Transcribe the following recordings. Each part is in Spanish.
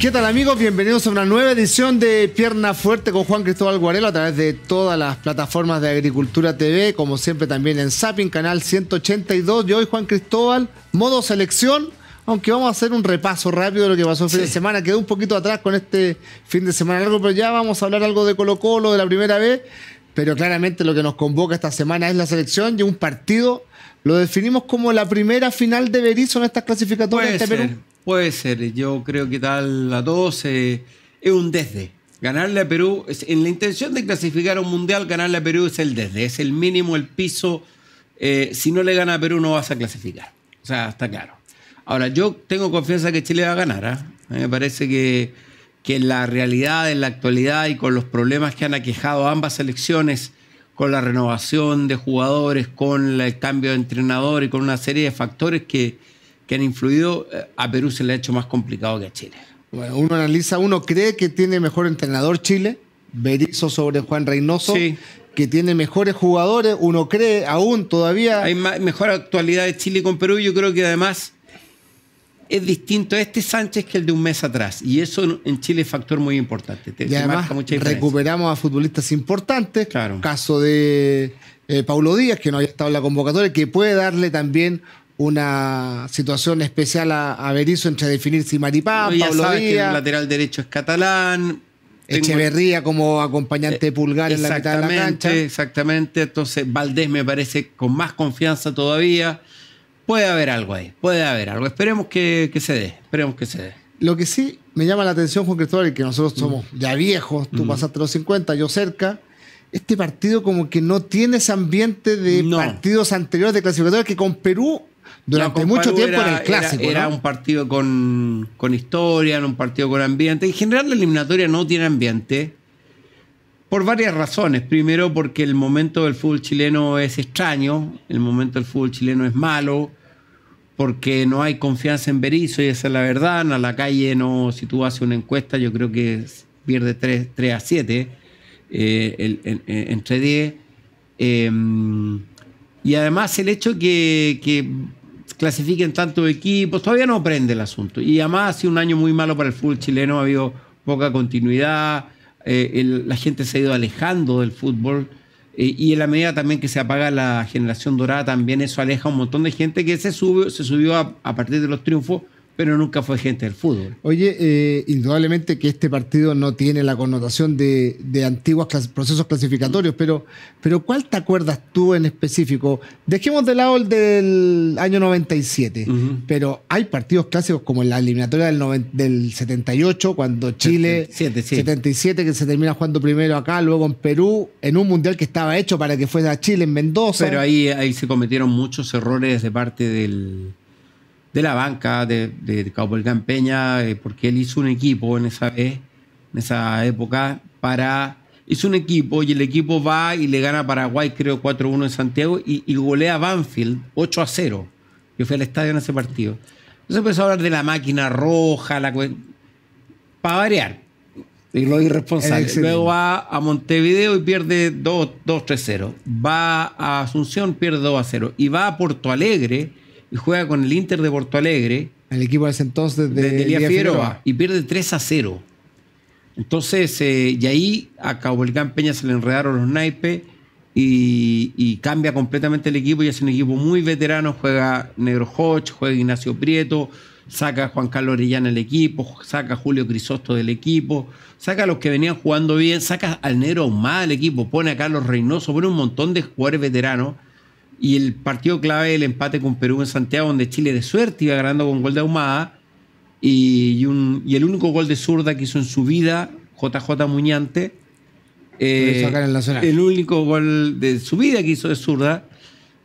¿Qué tal amigos? Bienvenidos a una nueva edición de Pierna Fuerte con Juan Cristóbal Guarelo a través de todas las plataformas de Agricultura TV, como siempre también en Sapping canal 182. Y hoy Juan Cristóbal, modo selección, aunque vamos a hacer un repaso rápido de lo que pasó el fin de semana. Quedó un poquito atrás con este fin de semana largo, pero ya vamos a hablar algo de Colo Colo, de la primera vez. Pero claramente lo que nos convoca esta semana es la selección y un partido. Lo definimos como la primera final de Berizzo en estas clasificatorias de Perú. Puede ser, yo creo que tal a todos eh, es un desde. Ganarle a Perú, en la intención de clasificar a un mundial, ganarle a Perú es el desde, es el mínimo, el piso. Eh, si no le gana a Perú no vas a clasificar. O sea, está claro. Ahora, yo tengo confianza que Chile va a ganar. ¿ah? me parece que, que en la realidad, en la actualidad y con los problemas que han aquejado ambas selecciones, con la renovación de jugadores, con el cambio de entrenador y con una serie de factores que, que han influido, eh, a Perú se le ha hecho más complicado que a Chile. Bueno, uno analiza, uno cree que tiene mejor entrenador Chile, Berizzo sobre Juan Reynoso, que tiene mejores jugadores, uno cree aún todavía. Hay mejor actualidad de Chile con Perú, yo creo que además es distinto este Sánchez que el de un mes atrás. Y eso en Chile es factor muy importante. además, recuperamos a futbolistas importantes. Claro. Caso de eh, Paulo Díaz, que no había estado en la convocatoria, que puede darle también una situación especial a, a entre definir si Maripá, Pablo que el lateral derecho es catalán. Echeverría como acompañante eh, pulgar en la mitad de la cancha. Exactamente, entonces Valdés me parece con más confianza todavía. Puede haber algo ahí, puede haber algo. Esperemos que, se dé, esperemos que se dé. Lo que sí me llama la atención, Juan Cristóbal, que nosotros mm. somos ya viejos, tú mm. pasaste los 50, yo cerca, este partido como que no tiene ese ambiente de partidos anteriores de clasificatorias que con Perú durante mucho tiempo era, el clásico. Era, un partido con, con historia, un partido con ambiente. En general, la eliminatoria no tiene ambiente. Por varias razones. Primero, porque el momento del fútbol chileno es extraño, el momento del fútbol chileno es malo, porque no hay confianza en Berizzo, y esa es la verdad. A la calle, no, si tú haces una encuesta, yo creo que pierde 3, a 7, eh, entre 10. Em, y además el hecho que clasifiquen tantos equipos, todavía no prende el asunto. Y además ha sido un año muy malo para el fútbol chileno, ha habido poca continuidad, eh, la gente se ha ido alejando del fútbol eh, y en la medida también que se apaga la generación dorada, también eso aleja a un montón de gente que se, subió, se subió a partir de los triunfos pero nunca fue gente del fútbol. Oye, eh, indudablemente que este partido no tiene la connotación de, antiguos procesos clasificatorios, pero, pero ¿cuál te acuerdas tú en específico? Dejemos de lado el del año 97, pero hay partidos clásicos como la eliminatoria del, del 78, cuando Chile, 77, que se termina jugando primero acá, luego en Perú, en un mundial que estaba hecho para que fuera Chile en Mendoza. Pero ahí, ahí se cometieron muchos errores de parte del de la banca, de, de, de Peña, eh, porque él hizo un equipo en esa en esa época, para. Hizo un equipo y el equipo va y le gana a Paraguay, creo, 4-1 en Santiago y, y, golea a Banfield 8-0. Yo fui al estadio en ese partido. Entonces empezó a hablar de la máquina roja, la para variar. Y lo irresponsable. Eh, luego va a Montevideo y pierde 2-3-0. Va a Asunción, pierde 2-0. Y va a Porto Alegre y juega con el Inter de Porto Alegre. El equipo de ese entonces de, de Y pierde 3 a 0. Entonces, eh, y ahí a Cabo volcán Peña se le enredaron los naipes y, cambia completamente el equipo. Y es un equipo muy veterano. Juega Negro Hodge, juega Ignacio Prieto, saca a Juan Carlos Orellana del equipo, saca Julio Crisosto del equipo, saca a los que venían jugando bien, saca al Negro más del equipo, pone a Carlos Reynoso, pone un montón de jugadores veteranos y el partido clave el empate con Perú en Santiago, donde Chile de suerte iba ganando con gol de Ahumada y, el único gol de zurda que hizo en su vida, JJ Muñante. Eh, el, único gol de su vida que hizo de zurda.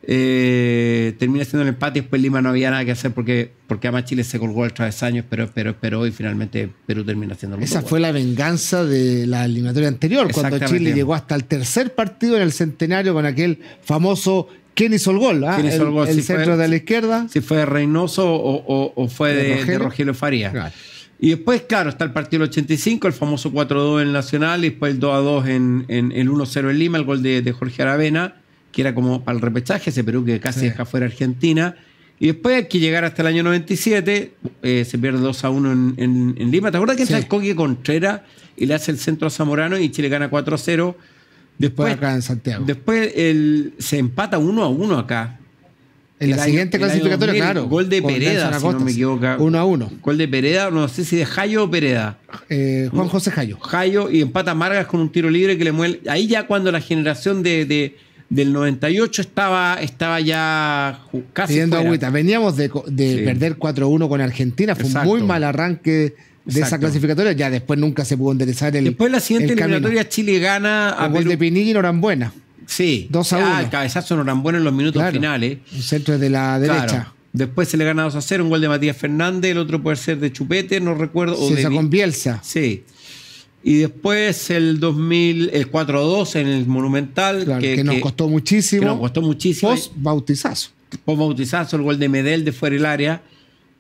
Eh, termina siendo el empate y después Lima no había nada que hacer porque, porque además Chile se colgó al travesaño, pero pero esperó y finalmente Perú termina siendo el Esa fue la venganza de la eliminatoria anterior, cuando Chile llegó hasta el tercer partido en el centenario con aquel famoso ¿Quién hizo el gol? Ah? el, centro de la izquierda. Si fue Reynoso o, fue de, Rogelio, Faría. Y después, claro, está el partido del 85, el famoso 4-2 en Nacional, y después el 2-2 en, el 1-0 en Lima, el gol de, Jorge Aravena, que era como para el repechaje, ese Perú que casi deja fuera Argentina. Y después hay que llegar hasta el año 97, eh, se pierde 2 a 1 en, Lima. ¿Te acuerdas que sí. el Coque Contreras y le hace el centro a Zamorano y Chile gana 4 0? Después acá en Santiago. Después el, se empata uno a uno acá. En la siguiente clasificatoria, claro. Gol de Pereda, si no me equivoco. Uno a uno. Gol de Pereda, no sé si de Jayo o Pereda. Eh, Juan José Jayo. Jayo y empata Margas con un tiro libre que le mueve. Ahí ya cuando la generación de, del 98 estaba, estaba ya casi. Pidiendo agüita. Veníamos de, perder 4-1 con Argentina. Fue un muy mal arranque de esa clasificatoria. Ya después nunca se pudo enderezar el. Después la siguiente eliminatoria Chile gana a gol de Pinilla y Norambuena. Sí. dos a 1. Ah, el cabezazo Norambuena en los minutos finales. Un centro es de la derecha. Después se le gana 2 a 0, un gol de Matías Fernández, el otro puede ser de Chupete, no recuerdo. O de... con Bielsa. Sí. Y después el 2000, el 4-2 en el Monumental. que, nos costó muchísimo. Que nos costó muchísimo. Post bautizazo. Post bautizazo, el gol de Medel de fuera del área.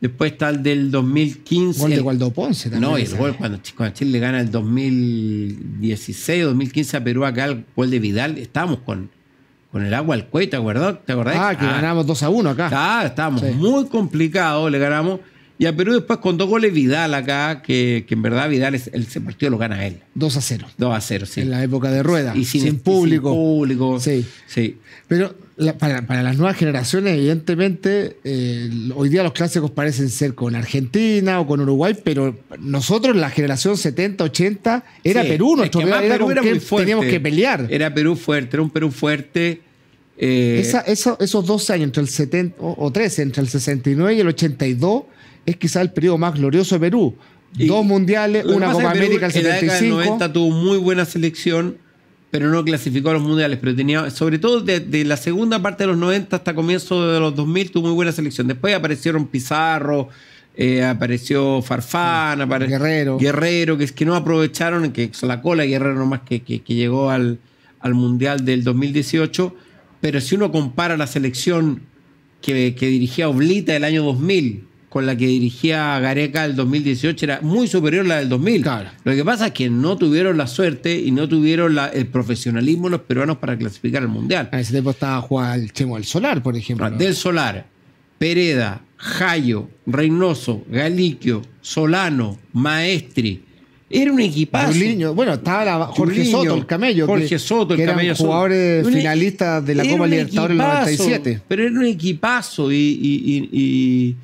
Después está el del 2015. Gol de el, Ponce también. No, el gol cuando, Chile le gana el 2016 2015 a Perú acá, el gol de Vidal. Estábamos con, con el agua al cuello, ¿te acordás? ¿Te acordás? Ah, que ah. ganamos 2 a 1 acá. Ah, estábamos muy complicados, le ganamos. Y a Perú después con dos goles Vidal acá, que, en verdad Vidal es, el, ese partido lo gana él. 2 a 0. 2 a 0, sí. En la época de Rueda. Y sin, público. sin público. Sí. Pero para, las nuevas generaciones, evidentemente, eh, hoy día los clásicos parecen ser con Argentina o con Uruguay, pero nosotros, la generación 70, 80, era Perú, nuestro Perú era muy fuerte. teníamos que pelear. Era Perú fuerte, era un Perú fuerte. Eh, esos dos años, entre el 70 o, o 13, entre el 69 y el 82 es quizá el periodo más glorioso de Perú. Dos mundiales, una Copa América el 75. En 90 tuvo muy buena selección, pero no clasificó a los mundiales. Pero tenía, sobre todo desde la segunda parte de los 90 hasta comienzo de los 2000, tuvo muy buena selección. Después aparecieron Pizarro, eh, apareció Farfán, Guerrero. Guerrero, que, que no aprovecharon, que la cola Guerrero nomás que, que, que llegó al, al mundial del 2018. Pero si uno compara la selección que, que dirigía Oblita del año 2000 con la que dirigía Gareca el 2018 era muy superior a la del 2000. Lo que pasa es que no tuvieron la suerte y no tuvieron el profesionalismo los peruanos para clasificar al Mundial. A ese tiempo estaba Juan Chemo del Solar, por ejemplo. Del Solar, Pereda, Jayo, Reynoso, Galiquio, Solano, Maestri. Era un equipazo. Bueno, estaba la Jorge Soto, el camello. Jorge Soto, el Camello eran camello. jugadores finalistas de la Copa Libertadores del 97. Pero era un equipazo y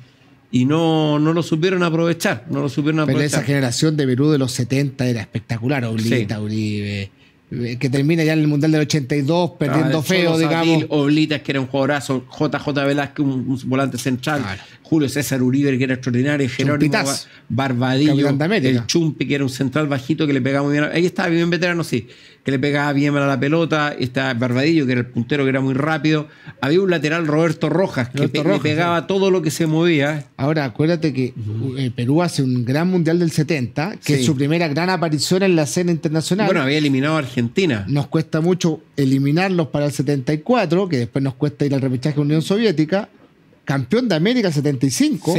y no, no lo supieron aprovechar. No lo supieron aprovechar. Pero esa generación de Perú de los 70 era espectacular, Oblita, Uribe. Eh, que termina ya en el Mundial del 82, perdiendo ah, feo, digamos. Oblitas, que era un jugadorazo, JJ Velázquez, un, un volante central. Julio César Uribe, que era extraordinario, Jerónimo Barbadillo, el Chumpi, que era un central bajito que le pegaba muy bien. Ahí estaba bien veterano, sí, que le pegaba bien a la pelota. Está Barbadillo, que era el puntero, que era muy rápido. Había un lateral, Roberto Rojas, que pegaba todo lo que se movía. Ahora, acuérdate que eh, Perú hace un gran mundial del 70, que es su primera gran aparición en la escena internacional. Bueno, había eliminado a Argentina. Nos cuesta mucho eliminarlos para el 74, que después nos cuesta ir al repechaje Unión Soviética campeón de América 75.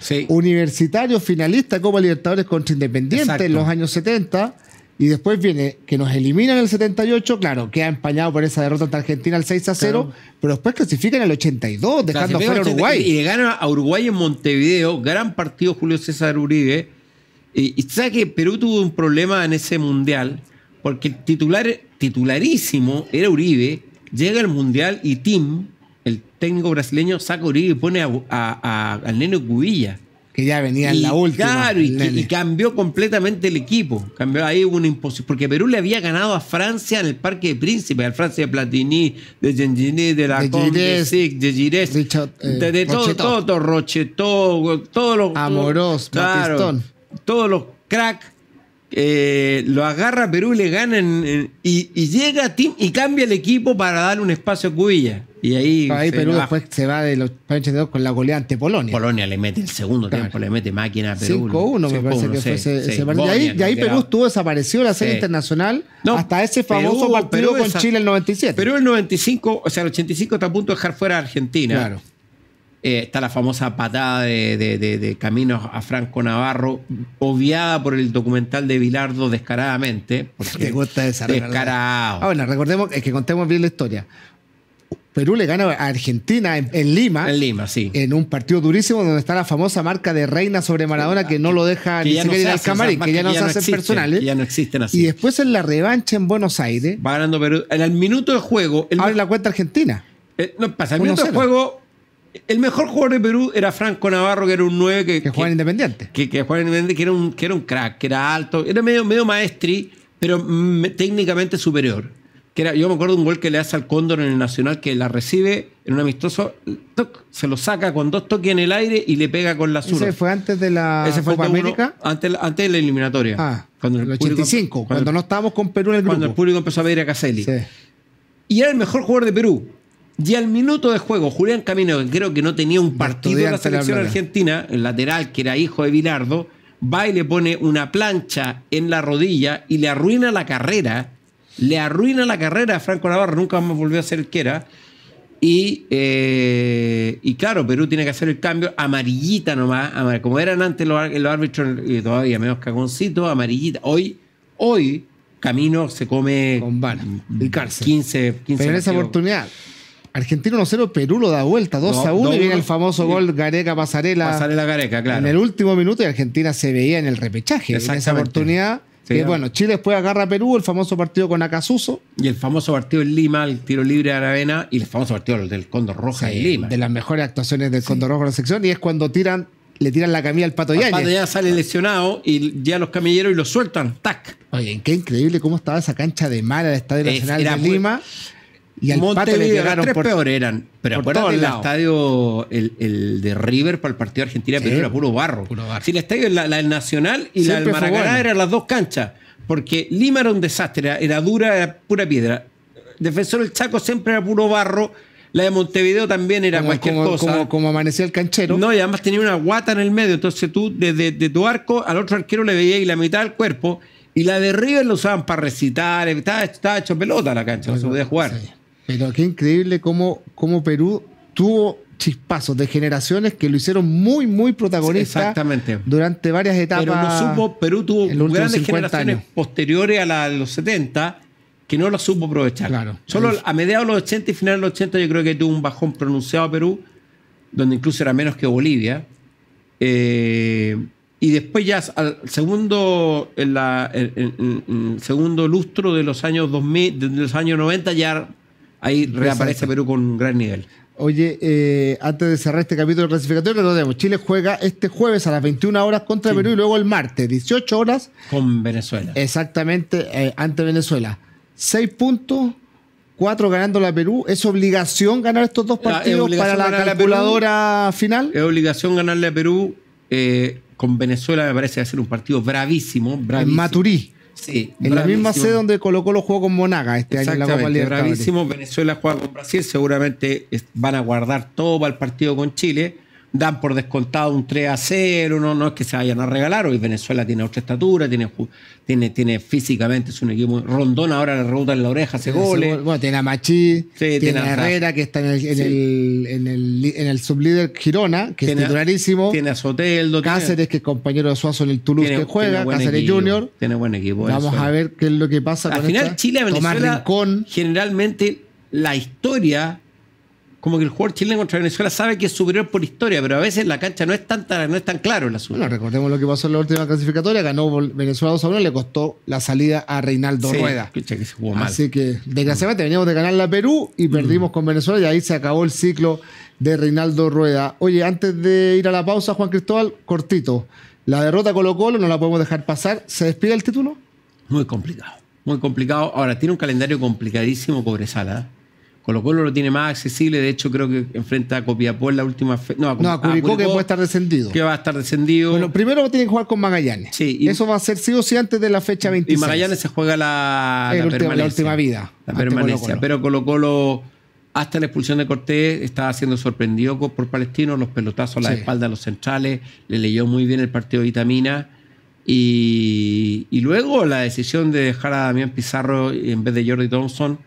Sí, Universitario finalista como Libertadores contra Independiente en los años 70. Y después viene que nos eliminan en el 78, claro, que ha empañado por esa derrota ante Argentina al 6 a 0, pero después clasifican el 82, dejando fuera a Uruguay. Y le gana a Uruguay en Montevideo, gran partido Julio César Uribe. Y, sabe que Perú tuvo un problema en ese mundial, porque el titular, titularísimo era Uribe, llega al mundial y Tim técnico brasileño saca Uribe y pone al Nene Cubilla. Que ya venía en la última. Claro, y, cambió completamente el equipo. Cambió ahí una imposición. Porque Perú le había ganado a Francia en el Parque de Príncipe, al Francia de Platini, de Gengini, de la de de de, eh, todo, todo, todo, Rochetó, todos los. Amorós, Todos los cracks eh, lo agarra Perú y le gana y, llega y cambia el equipo para darle un espacio a Cubilla. Y ahí, Perú después se va de los panches con la goleada ante Polonia. Polonia le mete el segundo tiempo, le mete máquina a Perú. 5-1 me parece que fue ese, partido. Y ahí, ahí Perú estuvo desaparecido la serie internacional hasta ese famoso partido con Chile el 97. Perú el 95, o sea, el 85 está a punto de dejar fuera a Argentina. Claro. Eh, está la famosa patada de, Camino Caminos a Franco Navarro, obviada por el documental de Bilardo descaradamente. gusta Descarado. Ahora, recordemos, que contemos bien la historia. Perú le gana a Argentina en, Lima. En Lima, sí. En un partido durísimo donde está la famosa marca de Reina sobre Maradona que no lo deja ni siquiera camarín, que, ya no se hacen personales. ya no existen así. Y después en la revancha en Buenos Aires. Va ganando Perú. En el minuto de juego. El... la cuenta Argentina. Eh, no pasa, el minuto de juego el mejor jugador de Perú era Franco Navarro, que era un 9 que, que jugaba independiente. Que, que jugaba independiente, que era, un, crack, que era alto, era medio, medio maestri, pero mm, técnicamente superior. Que era, yo me acuerdo de un gol que le hace al Cóndor en el Nacional, que la recibe en un amistoso, se lo saca con dos toques en el aire y le pega con la zurda. ¿Ese fue antes de la Copa América? antes, de la eliminatoria. Ah, cuando el, 85, cuando, no estábamos con Perú en el grupo. Cuando el público empezó a pedir a Caselli. Sí. Y era el mejor jugador de Perú y al minuto de juego, Julián Camino, que creo que no tenía un partido de la selección argentina, el lateral que era hijo de Bilardo, va y le pone una plancha en la rodilla y le arruina la carrera. Le arruina la carrera a Franco Navarro, nunca más volvió a ser el que era. Y, eh, y claro, Perú tiene que hacer el cambio amarillita nomás, como eran antes los, árbitros, y todavía menos cagoncito, amarillita. Hoy, hoy, Camino se come Con van, 15, 15 Pero en esa oportunidad Argentino 1-0, Perú lo da vuelta, 2 a 1 y viene el famoso gol Gareca Pasarela. Pasarela Gareca, claro. En el último minuto y Argentina se veía en el repechaje. En esa oportunidad. que, eh, bueno, Chile después agarra a Perú, el famoso partido con Acasuso. Y el famoso partido en Lima, el tiro libre de Aravena, y el famoso partido del Condor Roja en Lima. De las mejores actuaciones del Condor Roja en la sección, y es cuando tiran, le tiran la camilla al Pato Yáñez. Pato Ya sale lesionado y ya los camilleros y lo sueltan, ¡tac! Oye, qué increíble cómo estaba esa cancha de mala de Estadio Nacional de Lima. Y al Montevideo, le llegaron los tres eran. Pero acuérdate el estadio, el, de River para el partido Argentina, pero era puro barro. si Sí, el estadio, la, la del Nacional y la del Maracaná eran las dos canchas. Porque Lima era un desastre, era, dura, era pura piedra. Defensor del Chaco siempre era puro barro. La de Montevideo también era cualquier como, cosa. Como, amanecía el canchero. No, y además tenía una guata en el medio. Entonces tú, desde tu arco, al otro arquero le veías la mitad del cuerpo. Y la de River lo usaban para recitar. Estaba, hecho pelota la cancha, no se podía jugar. Sí. Pero qué increíble cómo, cómo Perú tuvo chispazos de generaciones que lo hicieron muy, muy protagonista durante varias etapas. Pero no supo, Perú tuvo grandes generaciones posteriores a la de los 70 que no lo supo aprovechar. Solo a mediados de los 80 y finales de los 80 yo creo que tuvo un bajón pronunciado a Perú, donde incluso era menos que Bolivia. Eh, y después ya al segundo, en la, segundo lustro de los años 2000, de los años 90 ya ahí reaparece Perú con un gran nivel. Oye, eh, antes de cerrar este capítulo de clasificatorio, tenemos. Chile juega este jueves a las 21 horas contra Perú y luego el martes, 18 horas. Con Venezuela. Exactamente, eh, ante Venezuela. Seis puntos, cuatro ganando la Perú. ¿Es obligación ganar estos dos partidos para la calculadora final? Es obligación ganarle a Perú. Eh, con Venezuela me parece que va a ser un partido bravísimo. bravísimo. En Maturí en la misma sede donde colocó los juegos con Monaga este año la Bravísimo, Venezuela juega con Brasil, seguramente van a guardar todo para el partido con Chile dan por descontado un 3 a 0, no, no es que se vayan a regalar, hoy Venezuela tiene otra estatura, tiene, tiene, tiene físicamente, es un equipo rondón, ahora le rebota en la oreja, se Gol. Bueno, tiene a Machi, tiene, a Herrera, que está en el, en, sublíder Girona, que tiene, es titularísimo. Tiene a Soteldo. Cáceres, que es compañero de Suazo en el Toulouse que juega, Cáceres Junior. Tiene buen equipo. Vamos a ver qué es lo que pasa Al final, Chile, Venezuela, generalmente la historia como que el jugador chileno contra Venezuela sabe que es superior por historia, pero a veces la cancha no es tan, no es tan claro el asunto. Bueno, recordemos lo que pasó en la última clasificatoria, ganó Venezuela 2 a 1, le costó la salida a Reinaldo sí, Rueda. Que se jugó mal. Así que, desgraciadamente, veníamos de ganar la Perú y mm. perdimos con Venezuela y ahí se acabó el ciclo de Reinaldo Rueda. Oye, antes de ir a la pausa, Juan Cristóbal, cortito. La derrota Colo Colo no la podemos dejar pasar. ¿Se despide el título? Muy complicado, muy complicado. Ahora, tiene un calendario complicadísimo Cobresala. ¿eh? Colo Colo lo tiene más accesible, de hecho creo que enfrenta a Copiapó en la última fecha. No, a, no, a va a que estar descendido. Que va a estar descendido. Bueno, primero tiene que jugar con Magallanes. Sí, Eso va a ser sí o sí antes de la fecha 26. Y Magallanes se juega la, la, última, vida. La permanencia. Pero Colo Colo, hasta la expulsión de Cortés, estaba siendo sorprendido por Palestino, los pelotazos a la espalda de los centrales, le leyó muy bien el partido de Vitamina. Y, y luego la decisión de dejar a Damián Pizarro en vez de Jordi Thompson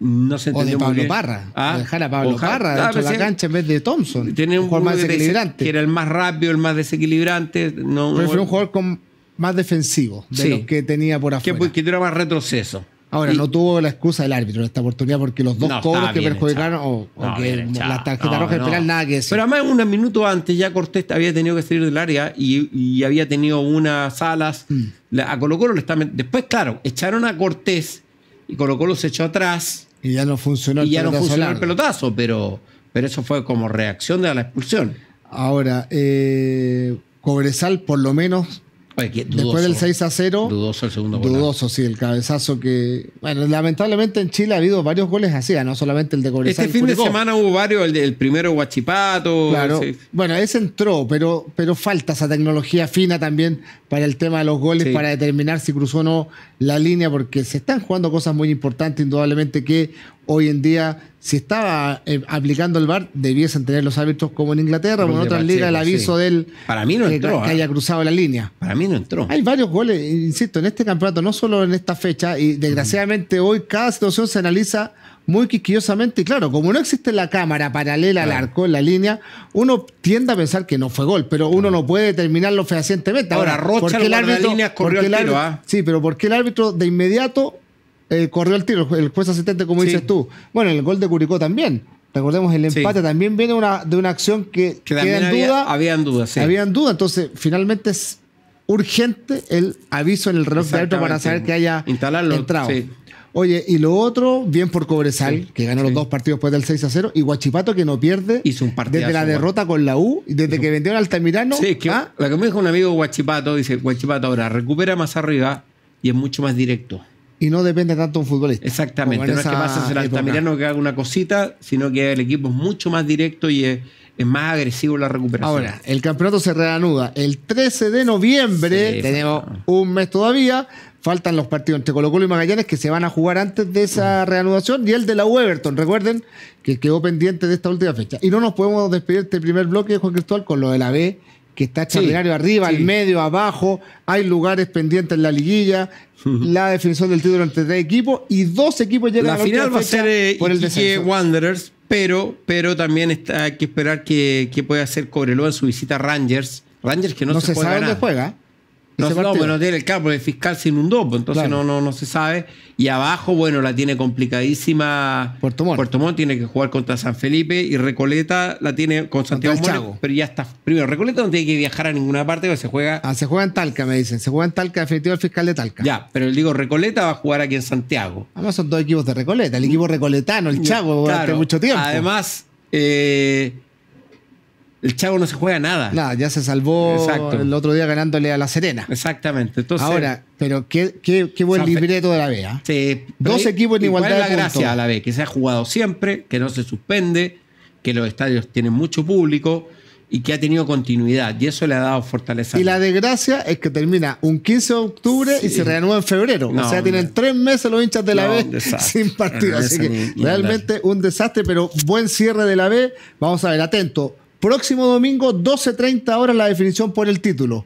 no se o de Pablo Parra. Ah, dejar a Pablo Parra ah, de la cancha en vez de Thompson. tiene un, jugador más desequilibrante. Que era el más rápido, el más desequilibrante. No, fue un jugador con, más defensivo de los que tenía por afuera. Que, que era más retroceso. Ahora, no tuvo la excusa del árbitro en esta oportunidad porque los dos cobros que perjudicaron o, o que la tarjeta roja nada que decir. Pero además, unos minutos antes ya Cortés había tenido que salir del área y, había tenido unas alas. Mm. a Colo Colo le está Después, claro, echaron a Cortés y colocó los se echó atrás. Y ya no funcionó el, ya pelotazo, no funcionó pelotazo, pero, pero eso fue como reacción de la expulsión. Ahora, eh, Cobresal por lo menos Después del 6 a 0. Dudoso el segundo gol. Dudoso, sí, el cabezazo que. Bueno, lamentablemente en Chile ha habido varios goles así, ¿ah? no solamente el de Cobresal. Este fin de semana hubo varios, el, del primero Guachipato. Claro. Bueno, ese entró, pero, pero falta esa tecnología fina también para el tema de los goles, para determinar si cruzó o no la línea, porque se están jugando cosas muy importantes, indudablemente que hoy en día, si estaba eh, aplicando el VAR, debiesen tener los árbitros como en Inglaterra o en otras ligas el pues, aviso del Para mí no que, ¿eh? haya cruzado la línea. Para mí no entró. Hay varios goles, insisto, en este campeonato, no solo en esta fecha, y desgraciadamente hoy cada situación se analiza muy quisquillosamente. Y claro, como no existe la cámara paralela al arco, en la línea, uno tiende a pensar que no fue gol, pero uno no puede determinarlo fehacientemente. Ahora, Rocha, porque el árbitro, corrió el ¿ah? Sí, pero porque el árbitro de inmediato eh, corrió el tiro, el juez asistente, como dices tú. Bueno, el gol de Curicó también. Recordemos, el empate también viene una, de una acción que, queda en duda. Habían dudas, sí. Habían dudas, entonces finalmente es urgente el aviso en el reloj de para saber que haya entrado. Oye, y lo otro, bien por Cobresal, que ganó los dos partidos después del 6 a 0, y Guachipato que no pierde desde la derrota con la U, desde que vendieron Altamirano. Sí, es ¿ah? la que me dijo un amigo Guachipato, dice, Guachipato ahora recupera más arriba y es mucho más directo y no depende tanto de un futbolista. Exactamente, no es que pase el Altamirano que haga una cosita, sino que el equipo es mucho más directo y es, más agresivo la recuperación. Ahora, el campeonato se reanuda el 13 de noviembre, tenemos un mes todavía, faltan los partidos entre Colo Colo y Magallanes que se van a jugar antes de esa mm. reanudación y el de la Weberton, recuerden que quedó pendiente de esta última fecha. Y no nos podemos despedir este primer bloque, Juan Cristóbal, con lo de la B que está extraordinario arriba, al medio, abajo, hay lugares pendientes en la liguilla, la definición del título entre tres equipos y dos equipos llegan la a la final va a ser eh, Wanderers, pero, pero también está, hay que esperar que, que pueda hacer Cobreloa en su visita a Rangers. Rangers que no, se, sabe dónde juega. No, no, bueno, tiene el porque de fiscal sin un doble, pues, entonces no, no, no se sabe. Y abajo, bueno, la tiene complicadísima. Puerto Montt. Puerto Montt tiene que jugar contra San Felipe y Recoleta la tiene con Santiago Chago pero ya está. Primero, Recoleta no tiene que viajar a ninguna parte, porque se juega. Ah, se juega en Talca, me dicen. Se juega en Talca, definitivo el fiscal de Talca. Ya, pero digo, Recoleta va a jugar aquí en Santiago. Además, ah, son dos equipos de Recoleta. El equipo mm. recoletano, el mm, Chavo, durante mucho tiempo. Además, eh, el Chavo no se juega nada. Nada, ya se salvó el otro día ganándole a La Serena. Exactamente. Entonces, Ahora, pero qué, buen libreto de la B. Dos equipos en igualdad. la de gracia a la B, que se ha jugado siempre, que no se suspende, que los estadios tienen mucho público y que ha tenido continuidad y eso le ha dado fortaleza. Y la desgracia es que termina un 15 de octubre y se reanuda en febrero. o sea, tienen tres meses los hinchas de la B sin partido. Así que realmente un desastre, pero buen cierre de la B. Vamos a ver, atento. Próximo domingo, 12.30 horas, la definición por el título.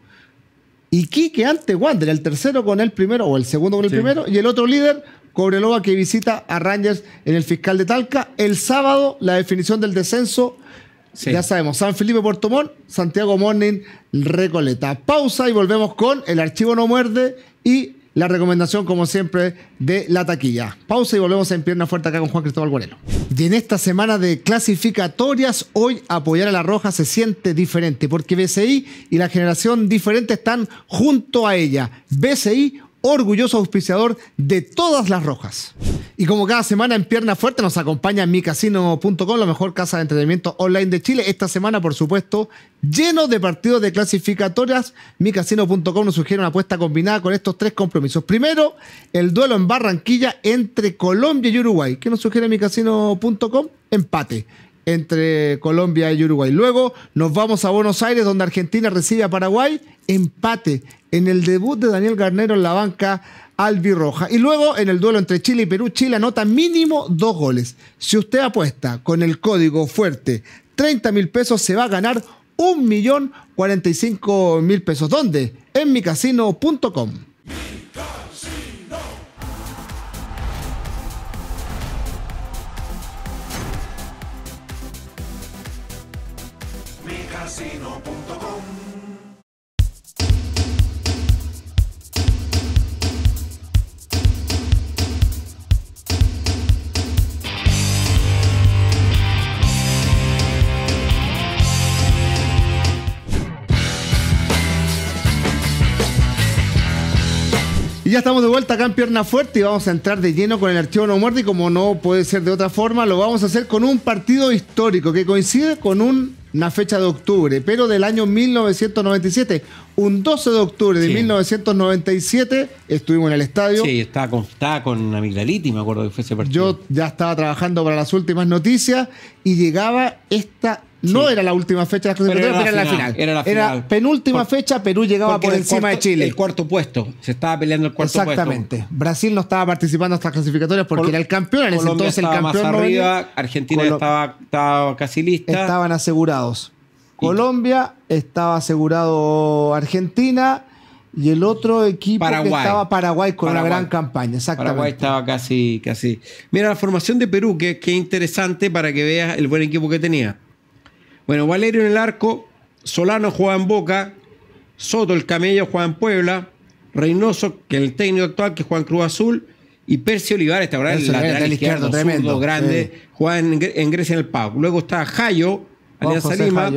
Y Y ante Wander, el tercero con el primero, o el segundo con el primero, y el otro líder, Cobreloa, que visita a Rangers en el fiscal de Talca. El sábado, la definición del descenso. Ya sabemos, San Felipe Puerto Montt, Santiago Morning, Recoleta. Pausa y volvemos con El Archivo No Muerde y la recomendación, como siempre, de la taquilla. Pausa y volvemos en pierna fuerte acá con Juan Cristóbal Guarelo. Y en esta semana de clasificatorias, hoy apoyar a la Roja se siente diferente, porque BCI y la generación diferente están junto a ella. BCI orgulloso auspiciador de todas las rojas. Y como cada semana en Pierna Fuerte nos acompaña micasino.com, la mejor casa de entretenimiento online de Chile. Esta semana, por supuesto, lleno de partidos de clasificatorias. Micasino.com nos sugiere una apuesta combinada con estos tres compromisos. Primero, el duelo en Barranquilla entre Colombia y Uruguay. ¿Qué nos sugiere micasino.com? Empate entre Colombia y Uruguay. Luego nos vamos a Buenos Aires, donde Argentina recibe a Paraguay. Empate en el debut de Daniel Garnero en la banca albirroja. Y luego en el duelo entre Chile y Perú, Chile anota mínimo dos goles. Si usted apuesta con el código fuerte 30 mil pesos, se va a ganar millón mil pesos. ¿Dónde? En micasino.com. Y ya estamos de vuelta acá en Pierna Fuerte y vamos a entrar de lleno con el archivo no Muerte, y como no puede ser de otra forma, lo vamos a hacer con un partido histórico que coincide con una fecha de octubre, pero del año 1997. Un 12 de octubre de 1997 estuvimos en el estadio. Sí, estaba con, estaba con Amigdaliti, me acuerdo que fue ese partido. Yo ya estaba trabajando para las últimas noticias y llegaba esta no era la última fecha de las clasificatorias, pero, era, la final, era, la penúltima fecha, Perú llegaba por encima de Chile. El cuarto puesto. Se estaba peleando el cuarto puesto. Exactamente. Brasil no estaba participando en estas clasificatorias porque era el campeón. entonces el campeón más arriba, Argentina estaba, casi lista. Estaban asegurados. Colombia, estaba asegurado Argentina y el otro equipo Paraguay. estaba Paraguay con una gran campaña. Exactamente. Paraguay estaba casi, casi. Mira la formación de Perú, que, que interesante para que veas el buen equipo que tenía. Bueno, Valerio en el arco, Solano juega en Boca, Soto el camello juega en Puebla, Reynoso, que el técnico actual, que juega en Cruz Azul, y Percio Olivares, está ahora el lateral, izquierdo, tremendo, grande, juega en, Grecia en el Pau. Luego está Jayo, Alianza Lima,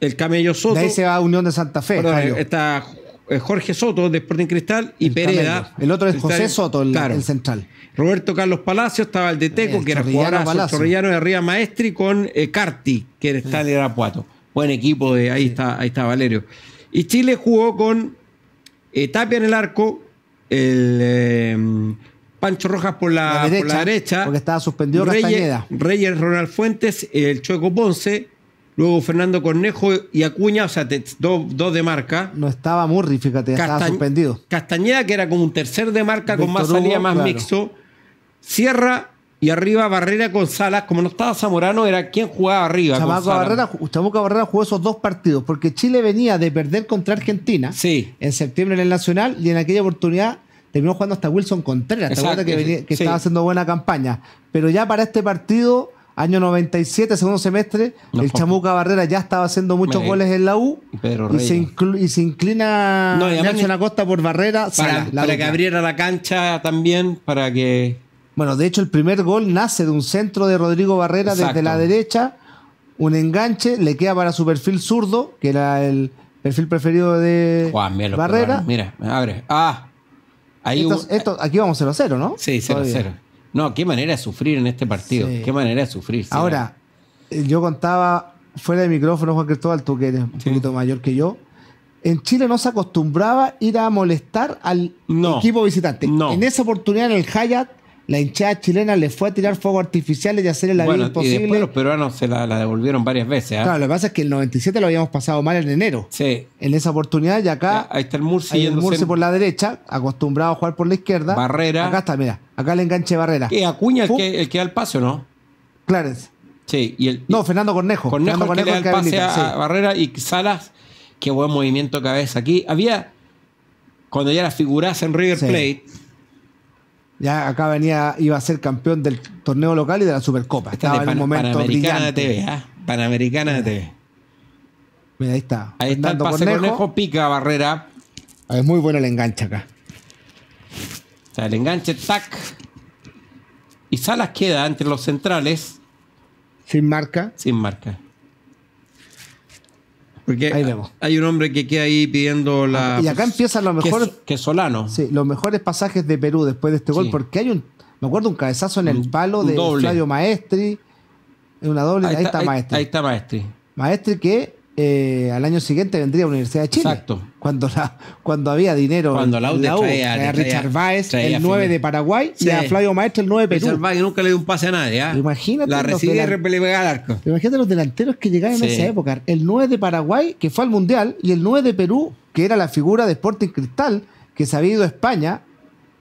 el Camello Soto. ahí se va Unión de Santa Fe. Perdón, está eh, Jorge Soto de Sporting Cristal y Pereda. El otro es José Soto, el, central. Roberto Carlos Palacio estaba el de Teco, que era jugador de Arriba Maestri con eh, Carti, que está en Arapuato. Buen equipo de ahí está, ahí está Valerio. Y Chile jugó con eh, Tapia en el arco, el em, Pancho Rojas por la, derecha, porque estaba suspendido Reyes, Reyes Ronald Fuentes, el Chueco Ponce Luego Fernando Cornejo y Acuña, o sea, dos, de marca. No estaba Murri, fíjate, estaba suspendido. Castañeda, que era como un tercer de marca con más salida, más mixto. Sierra y arriba Barrera con Como no estaba Zamorano, era quien jugaba arriba. Chamaco Barrera, Barrera jugó esos dos partidos porque Chile venía de perder contra Argentina sí. en septiembre en el Nacional y en aquella oportunidad terminó jugando hasta Wilson Contreras. que, estaba haciendo buena campaña? Pero ya para este partido Año 97, segundo semestre, el Chamuca Barrera ya estaba haciendo muchos goles en la U. y, se y, se inclina la costa por Barrera. Para, que abriera la cancha también, para que. Bueno, de hecho, el primer gol nace de un centro de Rodrigo Barrera desde la derecha. Un enganche, le queda para su perfil zurdo, que era el perfil preferido de Juan, Barrera. Mira, abre. Ah, ahí aquí vamos 0-0, ¿no? Sí, 0-0. No, qué manera de sufrir en este partido. Qué manera de sufrir. Ahora, eh, yo contaba fuera de micrófono, Juan Cristóbal, tú que eres un poquito mayor que yo. En Chile no se acostumbraba ir a molestar al equipo visitante. No. En esa oportunidad en el Hayat la hinchada chilena le fue a tirar fuego artificiales y hacerle la vida imposible. Y después los peruanos se la, devolvieron varias veces. ¿ah? Claro, lo que pasa es que el 97 lo habíamos pasado mal en enero. Sí. En esa oportunidad, y acá. ahí está el Murci. Hay por la derecha, acostumbrado a jugar por la izquierda. Barrera. Acá está, mira. Acá le enganche Barrera. Que acuña el que, el que da el paso, ¿no? Clarence. Sí. Y el, no, Fernando Cornejo. Cornejo, Fernando Cornejo que da el pase a, Barrera y Salas. Qué buen movimiento cabeza aquí. Había. Cuando ya las figuras en River Plate ya acá venía, iba a ser campeón del torneo local y de la Supercopa. Estaba en un momento Panamericana brillante. de TV, ¿ah? Panamericana de TV. Mira, ahí está. Ahí está el pase pica Barrera. Es muy bueno el enganche acá. O sea, el enganche, tac. Y Salas queda entre los centrales. Sin marca. Sin marca. Porque hay un hombre que queda ahí pidiendo la. Ah, y acá pues, empiezan los mejores. Que, Solano. Sí, los mejores pasajes de Perú después de este gol, porque hay un. Me acuerdo un cabezazo en el palo de Flavio Maestri. En una doble. Ahí, está, Maestri. ahí está Maestri. Maestri que eh, al año siguiente vendría a la Universidad de Chile. Exacto. Cuando, cuando había dinero. Cuando la U, Richard Baez, el 9 de Paraguay, y a Flavio Maestro, el 9 de Perú. Richard Baez nunca le dio un pase a nadie. ¿ah? Imagínate. La recibía y al arco. Imagínate los delanteros que llegaban en esa época. El 9 de Paraguay, que fue al Mundial, y el 9 de Perú, que era la figura de Sporting Cristal, que se había ido a España,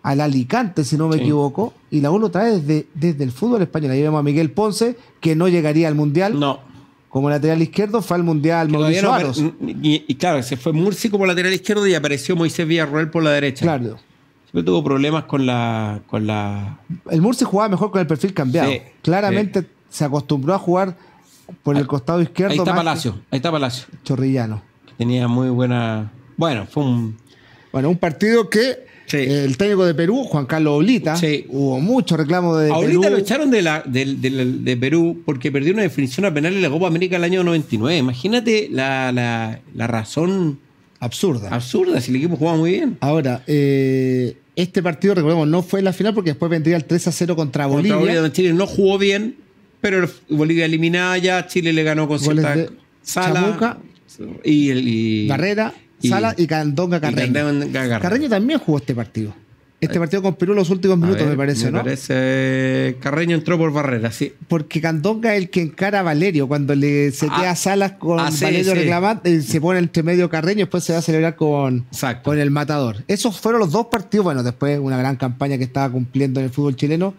al Alicante, si no me equivoco, y la U lo trae desde, desde el fútbol español. Ahí vemos a Miguel Ponce, que no llegaría al Mundial. No como lateral izquierdo, fue al Mundial Mauricio Y, claro, se fue Murci como lateral izquierdo y apareció Moisés Villarroel por la derecha. Claro. Siempre tuvo problemas con la... Con la... El Murci jugaba mejor con el perfil cambiado. Claramente se acostumbró a jugar por el ah, costado izquierdo. Ahí está Palacio, ahí está Palacio. Chorrillano. Tenía muy buena... Bueno, fue un... Bueno, un partido que eh, el técnico de Perú, Juan Carlos Olita hubo mucho reclamo de Oblita lo echaron de, la, de, Perú porque perdió una definición a penal en la Copa América el año 99. Imagínate la, razón... Absurda. Absurda, si el equipo jugaba muy bien. Ahora, eh, este partido, recordemos, no fue en la final porque después vendría el 3 a 0 contra Bolivia. Contra Bolivia, Chile no jugó bien, pero Bolivia eliminada ya, Chile le ganó con cierta... Sala y, y Barrera Salas y Candonga Carreño. Carreño también jugó este partido. Este partido con Perú los últimos minutos, me parece, ¿no? Me parece. Eh, Carreño entró por barrera, sí. Porque Candonga es el que encara a Valerio. Cuando le se queda ah, Salas con ah, Valerio eh, se pone entre medio Carreño, Y después se va a celebrar con, con el Matador. Esos fueron los dos partidos. Bueno, después una gran campaña que estaba cumpliendo en el fútbol chileno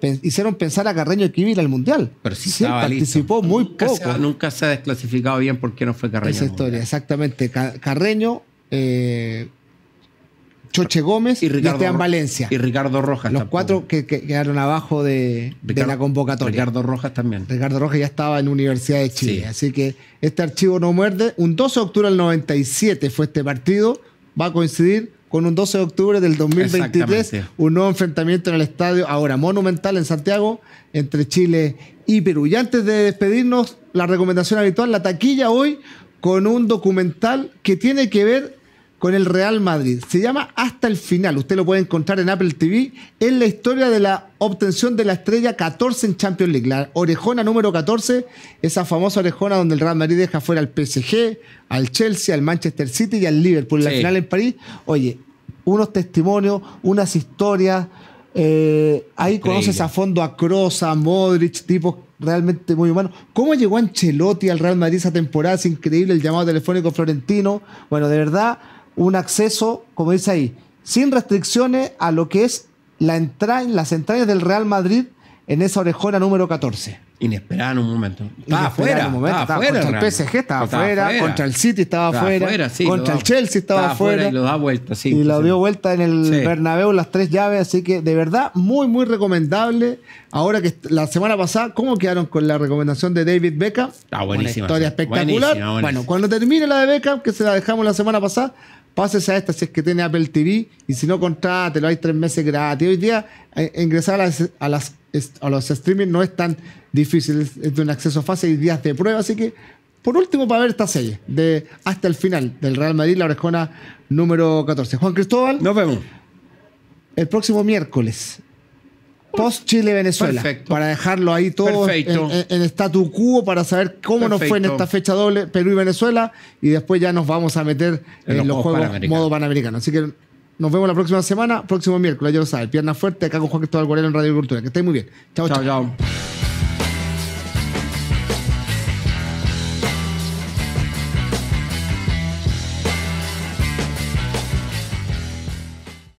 hicieron pensar a Carreño que iba al Mundial. sí, participó muy poco. nunca se ha desclasificado bien porque no fue Carreño. Esa historia, exactamente. Carreño, eh, Choche Gómez y, Ricardo, Valencia. Y Ricardo Rojas. Los cuatro que, quedaron abajo de, la convocatoria. Ricardo Rojas también. Ricardo Rojas ya estaba en la Universidad de Chile. Así que este archivo no muerde. Un 12 de octubre del 97 fue este partido. Va a coincidir con un 12 de octubre del 2023, un nuevo enfrentamiento en el estadio, ahora monumental en Santiago, entre Chile y Perú. Y antes de despedirnos, la recomendación habitual, la taquilla hoy con un documental que tiene que ver con el Real Madrid. Se llama Hasta el Final. Usted lo puede encontrar en Apple TV. Es la historia de la obtención de la estrella 14 en Champions League. La orejona número 14, esa famosa orejona donde el Real Madrid deja fuera al PSG, al Chelsea, al Manchester City y al Liverpool. La final en París. Oye, unos testimonios, unas historias. Eh, ahí conoces a fondo a Kroos, a Modric, tipos realmente muy humanos. ¿Cómo llegó Ancelotti al Real Madrid esa temporada? Es increíble el llamado telefónico florentino. Bueno, de verdad, un acceso, como dice ahí, sin restricciones a lo que es la en las entrañas del Real Madrid en esa orejona número 14. Inesperado en un momento. Estaba afuera. contra el PSG estaba afuera. Contra el City estaba afuera. contra el Chelsea estaba afuera. Y lo vuelta, sí. Y lo dio vuelta en el Bernabéu las tres llaves. Así que de verdad, muy, muy recomendable. Ahora que la semana pasada, ¿cómo quedaron con la recomendación de David Beckham? Está buenísima. historia espectacular. Bueno, cuando termine la de Beckham, que se la dejamos la semana pasada, Pásese a esta si es que tiene Apple TV y si no, contrátelo, hay tres meses gratis. Hoy día eh, ingresar a los streaming no es tan difícil, es de un acceso fácil y días de prueba, así que por último para ver esta serie de hasta el final del Real Madrid, la orejona número 14. Juan Cristóbal. Nos vemos. El próximo miércoles post Chile Venezuela para dejarlo ahí todo en, en, quo para saber cómo nos fue en esta fecha doble Perú y Venezuela y después ya nos vamos a meter en, los, juegos, modo panamericano así que nos vemos la próxima semana próximo miércoles ya lo sabes pierna fuerte acá con Juan Cristóbal Guarelo en Radio Cultura que estén muy bien chao chao, chao. chao.